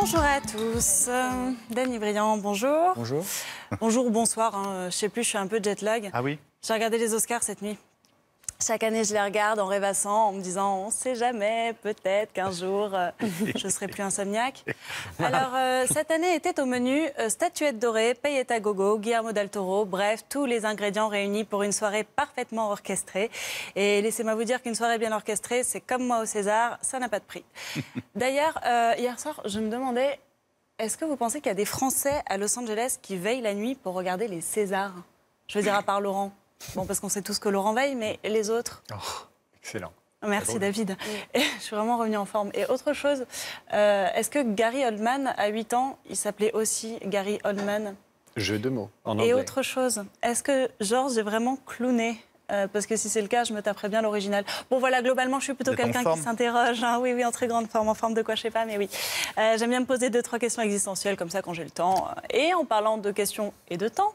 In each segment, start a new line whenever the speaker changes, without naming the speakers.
Bonjour à tous. Denis Briand, bonjour. Bonjour. Bonjour ou bonsoir. Hein. je ne sais plus, je suis un peu jet lag. Ah oui J'ai regardé les Oscars cette nuit chaque année, je les regarde en rêvassant, en me disant, on ne sait jamais, peut-être qu'un jour, euh, je ne serai plus insomniaque. Alors, euh, cette année était au menu euh, statuette dorée, paillettes à gogo, Guillermo del Toro, bref, tous les ingrédients réunis pour une soirée parfaitement orchestrée. Et laissez-moi vous dire qu'une soirée bien orchestrée, c'est comme moi au César, ça n'a pas de prix. D'ailleurs, hier soir, je me demandais, est-ce que vous pensez qu'il y a des Français à Los Angeles qui veillent la nuit pour regarder les Césars Je veux dire, à part Laurent. Bon, parce qu'on sait tous que Laurent veille, mais les autres oh, Excellent. Merci David. Je suis vraiment revenue en forme. Et autre chose, euh, est-ce que Gary Oldman, à 8 ans, il s'appelait aussi Gary Oldman Jeu de mots. Et autre chose, est-ce que Georges est vraiment clowné euh, parce que si c'est le cas, je me taperais bien l'original. Bon, voilà, globalement, je suis plutôt quelqu'un qui s'interroge. Hein. Oui, oui, en très grande forme, en forme de quoi, je sais pas, mais oui. Euh, j'aime bien me poser deux, trois questions existentielles, comme ça, quand j'ai le temps. Et en parlant de questions et de temps,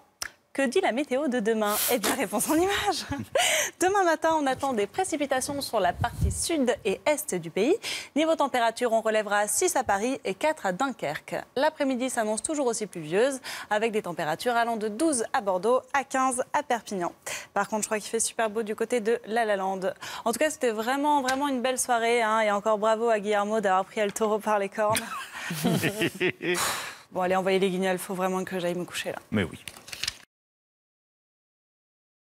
que dit la météo de demain Eh bien, réponse en image. Demain matin, on attend des précipitations sur la partie sud et est du pays. Niveau température, on relèvera 6 à Paris et 4 à Dunkerque. L'après-midi s'annonce toujours aussi pluvieuse, avec des températures allant de 12 à Bordeaux à 15 à Perpignan. Par contre, je crois qu'il fait super beau du côté de La lande En tout cas, c'était vraiment, vraiment une belle soirée. Hein. et encore bravo à Guillermo d'avoir pris le taureau par les cornes. bon, allez, envoyez les guignols, faut vraiment que j'aille me coucher là. Mais oui.